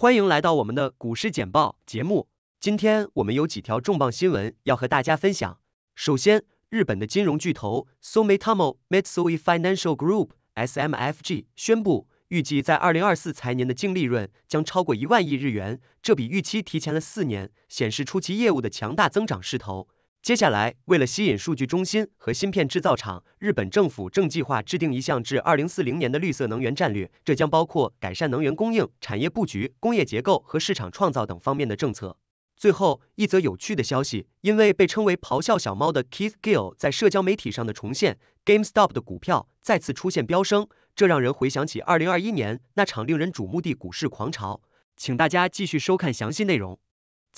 欢迎来到我们的股市简报节目。今天我们有几条重磅新闻要和大家分享。首先，日本的金融巨头 Sumitomo Mitsui Financial Group（SMFG） 宣布，预计在二零二四财年的净利润将超过一万亿日元，这比预期提前了四年，显示出其业务的强大增长势头。接下来，为了吸引数据中心和芯片制造厂，日本政府正计划制定一项至二零四零年的绿色能源战略，这将包括改善能源供应、产业布局、工业结构和市场创造等方面的政策。最后一则有趣的消息，因为被称为“咆哮小猫”的 Keith Gill 在社交媒体上的重现，GameStop 的股票再次出现飙升，这让人回想起二零二一年那场令人瞩目的股市狂潮。请大家继续收看详细内容。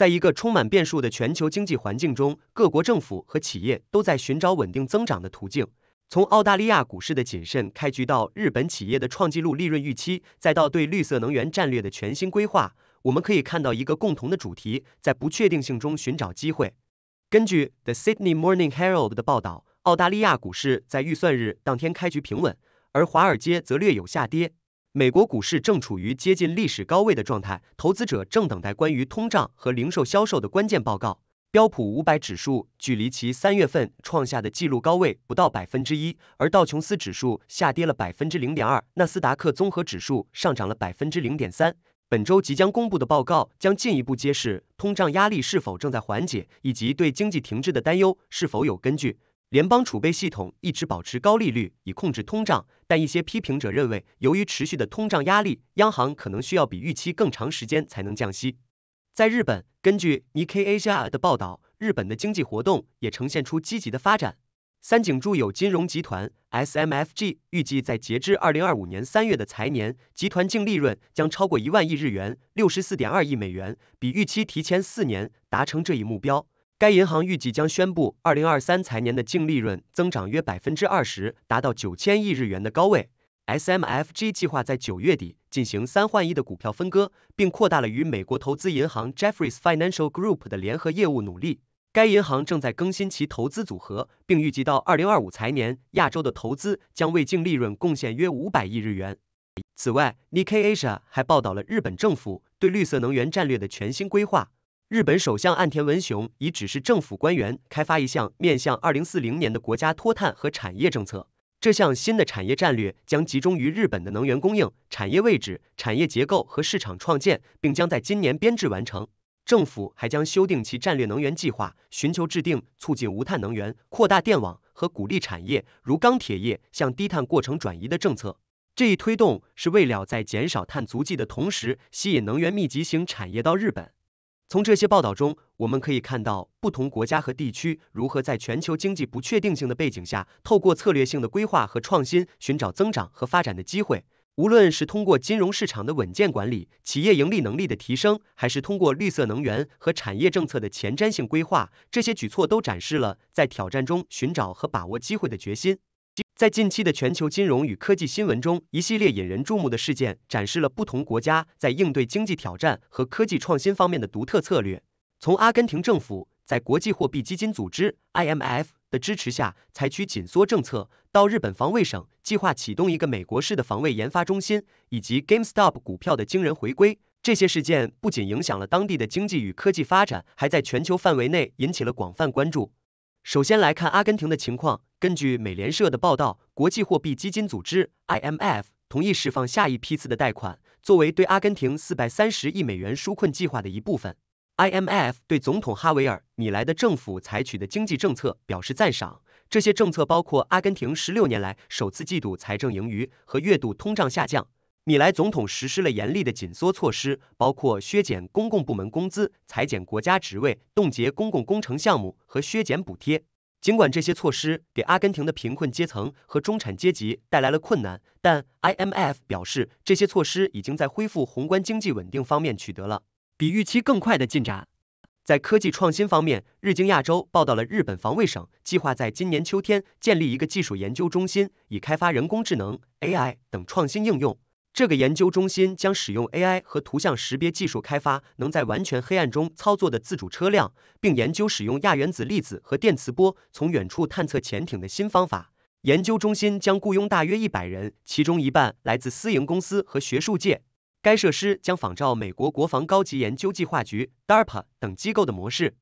在一个充满变数的全球经济环境中，各国政府和企业都在寻找稳定增长的途径。从澳大利亚股市的谨慎开局，到日本企业的创纪录利润预期，再到对绿色能源战略的全新规划，我们可以看到一个共同的主题：在不确定性中寻找机会。根据《The Sydney Morning Herald》的报道，澳大利亚股市在预算日当天开局平稳，而华尔街则略有下跌。美国股市正处于接近历史高位的状态，投资者正等待关于通胀和零售销售的关键报告。标普五百指数距离其三月份创下的纪录高位不到百分之一，而道琼斯指数下跌了百分之零点二，纳斯达克综合指数上涨了百分之零点三。本周即将公布的报告将进一步揭示通胀压力是否正在缓解，以及对经济停滞的担忧是否有根据。联邦储备系统一直保持高利率以控制通胀，但一些批评者认为，由于持续的通胀压力，央行可能需要比预期更长时间才能降息。在日本，根据 Nikkei 的报道，日本的经济活动也呈现出积极的发展。三井住友金融集团 （SMFG） 预计，在截至二零二五年三月的财年，集团净利润将超过一万亿日元（六十四点二亿美元），比预期提前四年达成这一目标。该银行预计将宣布，二零二三财年的净利润增长约百分之二十，达到九千亿日元的高位。SMFG 计划在九月底进行三换一的股票分割，并扩大了与美国投资银行 Jeffrey's Financial Group 的联合业务努力。该银行正在更新其投资组合，并预计到二零二五财年，亚洲的投资将为净利润贡献约五百亿日元。此外，Nikasha 还报道了日本政府对绿色能源战略的全新规划。日本首相岸田文雄已指示政府官员开发一项面向二零四零年的国家脱碳和产业政策。这项新的产业战略将集中于日本的能源供应、产业位置、产业结构和市场创建，并将在今年编制完成。政府还将修订其战略能源计划，寻求制定促进无碳能源、扩大电网和鼓励产业如钢铁业向低碳过程转移的政策。这一推动是为了在减少碳足迹的同时，吸引能源密集型产业到日本。从这些报道中，我们可以看到不同国家和地区如何在全球经济不确定性的背景下，透过策略性的规划和创新，寻找增长和发展的机会。无论是通过金融市场的稳健管理、企业盈利能力的提升，还是通过绿色能源和产业政策的前瞻性规划，这些举措都展示了在挑战中寻找和把握机会的决心。在近期的全球金融与科技新闻中，一系列引人注目的事件展示了不同国家在应对经济挑战和科技创新方面的独特策略。从阿根廷政府在国际货币基金组织 （IMF） 的支持下采取紧缩政策，到日本防卫省计划启动一个美国式的防卫研发中心，以及 GameStop 股票的惊人回归，这些事件不仅影响了当地的经济与科技发展，还在全球范围内引起了广泛关注。首先来看阿根廷的情况。根据美联社的报道，国际货币基金组织 （IMF） 同意释放下一批次的贷款，作为对阿根廷四百三十亿美元纾困计划的一部分。IMF 对总统哈维尔·米莱的政府采取的经济政策表示赞赏，这些政策包括阿根廷十六年来首次季度财政盈余和月度通胀下降。米莱总统实施了严厉的紧缩措施，包括削减公共部门工资、裁减国家职位、冻结公共工程项目和削减补贴。尽管这些措施给阿根廷的贫困阶层和中产阶级带来了困难，但 IMF 表示，这些措施已经在恢复宏观经济稳定方面取得了比预期更快的进展。在科技创新方面，《日经亚洲》报道了日本防卫省计划在今年秋天建立一个技术研究中心，以开发人工智能 （AI） 等创新应用。这个研究中心将使用 AI 和图像识别技术开发能在完全黑暗中操作的自主车辆，并研究使用亚原子粒子和电磁波从远处探测潜艇的新方法。研究中心将雇佣大约一百人，其中一半来自私营公司和学术界。该设施将仿照美国国防高级研究计划局 （DARPA） 等机构的模式。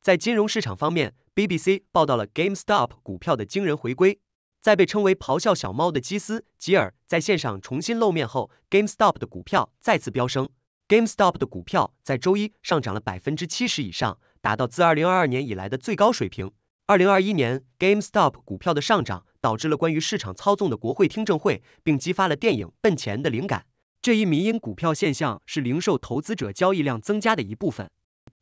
在金融市场方面，BBC 报道了 GameStop 股票的惊人回归。在被称为“咆哮小猫”的基斯·吉尔在线上重新露面后，GameStop 的股票再次飙升。GameStop 的股票在周一上涨了百分之七十以上，达到自二零二二年以来的最高水平。二零二一年，GameStop 股票的上涨导致了关于市场操纵的国会听证会，并激发了电影《笨钱》的灵感。这一迷因股票现象是零售投资者交易量增加的一部分。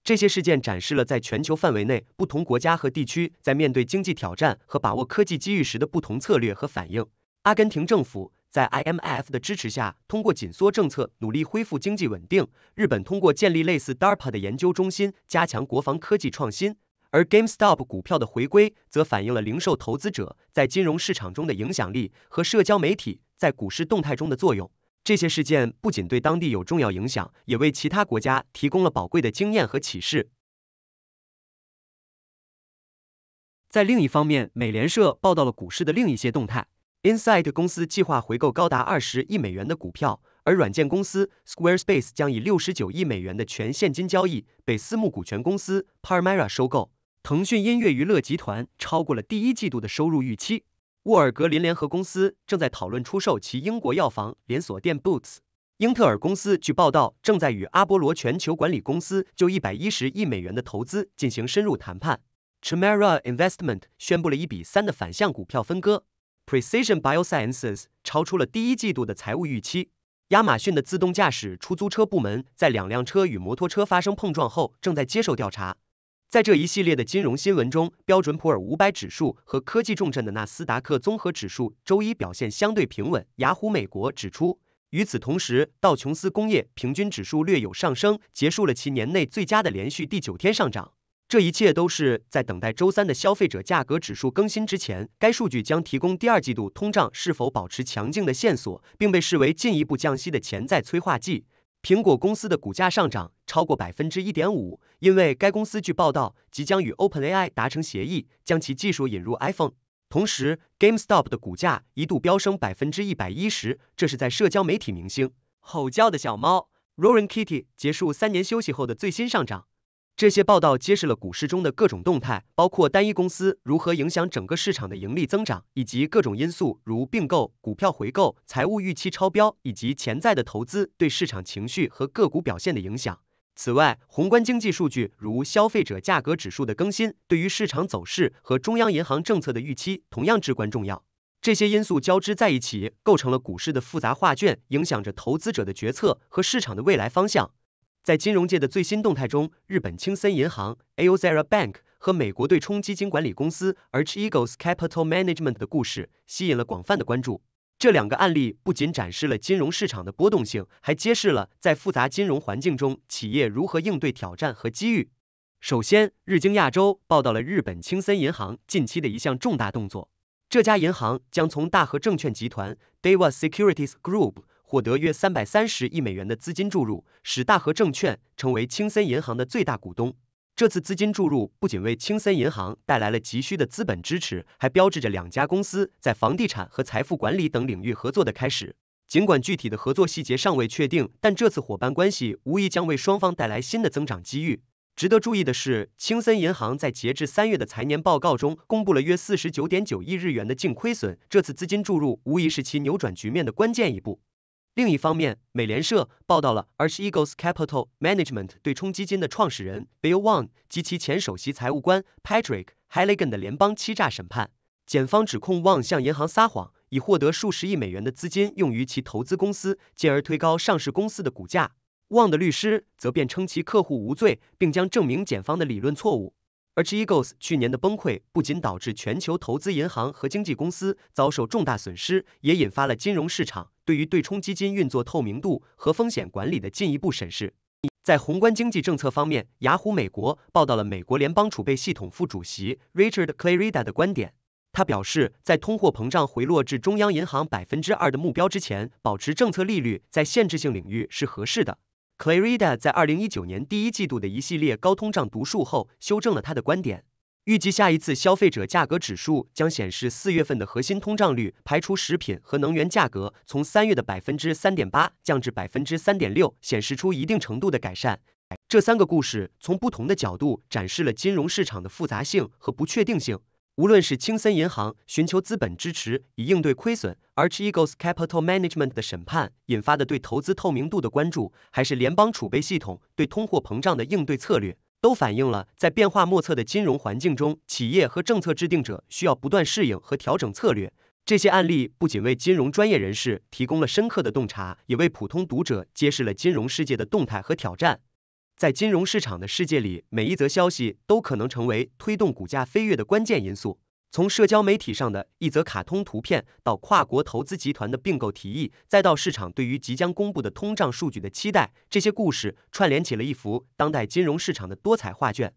这些事件展示了在全球范围内不同国家和地区在面对经济挑战和把握科技机遇时的不同策略和反应。阿根廷政府在 IMF 的支持下，通过紧缩政策努力恢复经济稳定；日本通过建立类似 DARPA 的研究中心，加强国防科技创新；而 GameStop 股票的回归，则反映了零售投资者在金融市场中的影响力和社交媒体在股市动态中的作用。这些事件不仅对当地有重要影响，也为其他国家提供了宝贵的经验和启示。在另一方面，美联社报道了股市的另一些动态。Insight 公司计划回购高达二十亿美元的股票，而软件公司 Squarespace 将以六十九亿美元的全现金交易被私募股权公司 Parmera 收购。腾讯音乐娱乐集团超过了第一季度的收入预期。沃尔格林联合公司正在讨论出售其英国药房连锁店 Boots。英特尔公司据报道正在与阿波罗全球管理公司就一百一十亿美元的投资进行深入谈判。Chamara Investment 宣布了一比三的反向股票分割。Precision Biosciences 超出了第一季度的财务预期。亚马逊的自动驾驶出租车部门在两辆车与摩托车发生碰撞后正在接受调查。在这一系列的金融新闻中，标准普尔五百指数和科技重镇的纳斯达克综合指数周一表现相对平稳。雅虎美国指出，与此同时，道琼斯工业平均指数略有上升，结束了其年内最佳的连续第九天上涨。这一切都是在等待周三的消费者价格指数更新之前，该数据将提供第二季度通胀是否保持强劲的线索，并被视为进一步降息的潜在催化剂。苹果公司的股价上涨。超过百分之一点五，因为该公司据报道即将与 OpenAI 达成协议，将其技术引入 iPhone。同时，GameStop 的股价一度飙升百分之一百一十，这是在社交媒体明星“吼叫的小猫 ”（Roaring Kitty） 结束三年休息后的最新上涨。这些报道揭示了股市中的各种动态，包括单一公司如何影响整个市场的盈利增长，以及各种因素如并购、股票回购、财务预期超标以及潜在的投资对市场情绪和个股表现的影响。此外，宏观经济数据如消费者价格指数的更新，对于市场走势和中央银行政策的预期同样至关重要。这些因素交织在一起，构成了股市的复杂画卷，影响着投资者的决策和市场的未来方向。在金融界的最新动态中，日本青森银行 （Aozera Bank） 和美国对冲基金管理公司 （H a r Eagles Capital Management） 的故事吸引了广泛的关注。这两个案例不仅展示了金融市场的波动性，还揭示了在复杂金融环境中企业如何应对挑战和机遇。首先，日经亚洲报道了日本青森银行近期的一项重大动作，这家银行将从大和证券集团 （Davas Securities Group） 获得约三百三十亿美元的资金注入，使大和证券成为青森银行的最大股东。这次资金注入不仅为青森银行带来了急需的资本支持，还标志着两家公司在房地产和财富管理等领域合作的开始。尽管具体的合作细节尚未确定，但这次伙伴关系无疑将为双方带来新的增长机遇。值得注意的是，青森银行在截至三月的财年报告中公布了约四十九点九亿日元的净亏损，这次资金注入无疑是其扭转局面的关键一步。另一方面，美联社报道了 Archegos Capital Management 对冲基金的创始人 Bill Wang 及其前首席财务官 Patrick Helyen 的联邦欺诈审判。检方指控 Wang 向银行撒谎，以获得数十亿美元的资金用于其投资公司，进而推高上市公司的股价。Wang 的律师则辩称其客户无罪，并将证明检方的理论错误。而 Egos 去年的崩溃不仅导致全球投资银行和经纪公司遭受重大损失，也引发了金融市场对于对冲基金运作透明度和风险管理的进一步审视。在宏观经济政策方面，雅虎美国报道了美国联邦储备系统副主席 Richard Clarida 的观点。他表示，在通货膨胀回落至中央银行百分之二的目标之前，保持政策利率在限制性领域是合适的。c l a r i d a 在二零一九年第一季度的一系列高通胀读数后，修正了他的观点，预计下一次消费者价格指数将显示四月份的核心通胀率（排除食品和能源价格）从三月的百分之三点八降至百分之三点六，显示出一定程度的改善。这三个故事从不同的角度展示了金融市场的复杂性和不确定性。无论是青森银行寻求资本支持以应对亏损，而 Eagles Capital Management 的审判引发的对投资透明度的关注，还是联邦储备系统对通货膨胀的应对策略，都反映了在变化莫测的金融环境中，企业和政策制定者需要不断适应和调整策略。这些案例不仅为金融专业人士提供了深刻的洞察，也为普通读者揭示了金融世界的动态和挑战。在金融市场的世界里，每一则消息都可能成为推动股价飞跃的关键因素。从社交媒体上的一则卡通图片，到跨国投资集团的并购提议，再到市场对于即将公布的通胀数据的期待，这些故事串联起了一幅当代金融市场的多彩画卷。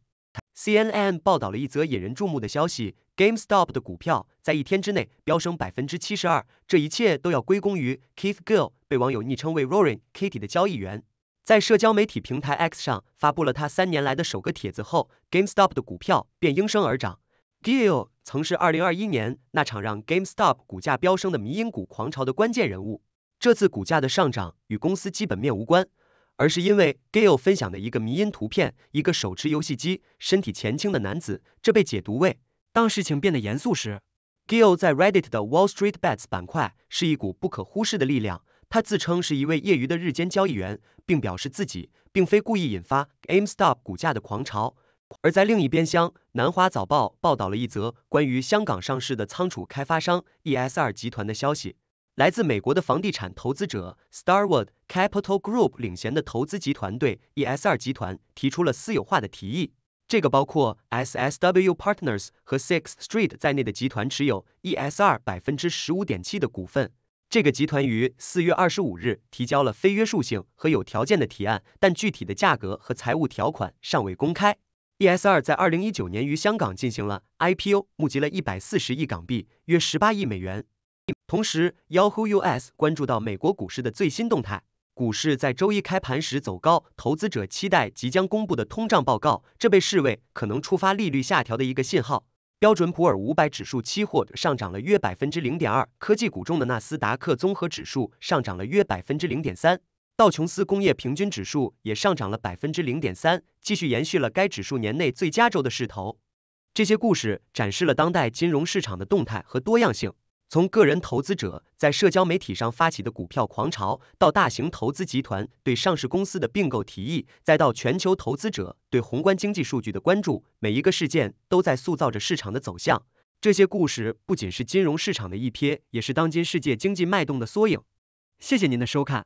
CNN 报道了一则引人注目的消息：GameStop 的股票在一天之内飙升百分之七十二，这一切都要归功于 Keith Gill，被网友昵称为 “Roaring Kitty” 的交易员。在社交媒体平台 X 上发布了他三年来的首个帖子后，GameStop 的股票便应声而涨。Gill 曾是2021年那场让 GameStop 股价飙升的迷因股狂潮的关键人物。这次股价的上涨与公司基本面无关，而是因为 Gill 分享的一个迷因图片——一个手持游戏机、身体前倾的男子。这被解读为当事情变得严肃时，Gill 在 Reddit 的 Wall Street Bets 板块是一股不可忽视的力量。他自称是一位业余的日间交易员，并表示自己并非故意引发 g a m e s t o p 股价的狂潮。而在另一边厢，南华早报报道了一则关于香港上市的仓储开发商 ESR 集团的消息。来自美国的房地产投资者 Starwood Capital Group 领衔的投资集团对 ESR 集团提出了私有化的提议。这个包括 SSW Partners 和 Six Street 在内的集团持有 ESR 百分之十五点七的股份。这个集团于四月二十五日提交了非约束性和有条件的提案，但具体的价格和财务条款尚未公开。ESR 在二零一九年于香港进行了 IPO，募集了一百四十亿港币，约十八亿美元。同时，Yahoo US 关注到美国股市的最新动态，股市在周一开盘时走高，投资者期待即将公布的通胀报告，这被视为可能触发利率下调的一个信号。标准普尔五百指数期货上涨了约百分之零点二，科技股中的纳斯达克综合指数上涨了约百分之零点三，道琼斯工业平均指数也上涨了百分之零点三，继续延续了该指数年内最佳周的势头。这些故事展示了当代金融市场的动态和多样性。从个人投资者在社交媒体上发起的股票狂潮，到大型投资集团对上市公司的并购提议，再到全球投资者对宏观经济数据的关注，每一个事件都在塑造着市场的走向。这些故事不仅是金融市场的一瞥，也是当今世界经济脉动的缩影。谢谢您的收看。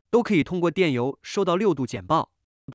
都可以通过电邮收到六度简报。